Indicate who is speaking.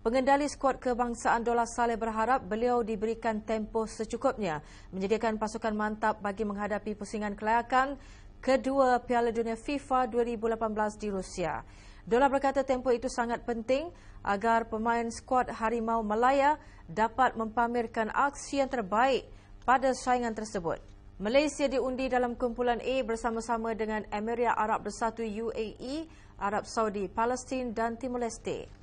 Speaker 1: Pengendali skuad kebangsaan Dola Saleh berharap beliau diberikan tempoh secukupnya menjadikan pasukan mantap bagi menghadapi pusingan kelayakan kedua Piala Dunia FIFA 2018 di Rusia. Dola berkata tempoh itu sangat penting agar pemain skuad Harimau Malaya dapat mempamerkan aksi yang terbaik pada saingan tersebut. Malaysia diundi dalam kumpulan A bersama-sama dengan Emiria Arab Bersatu UAE, Arab Saudi, Palestin dan Timor Leste.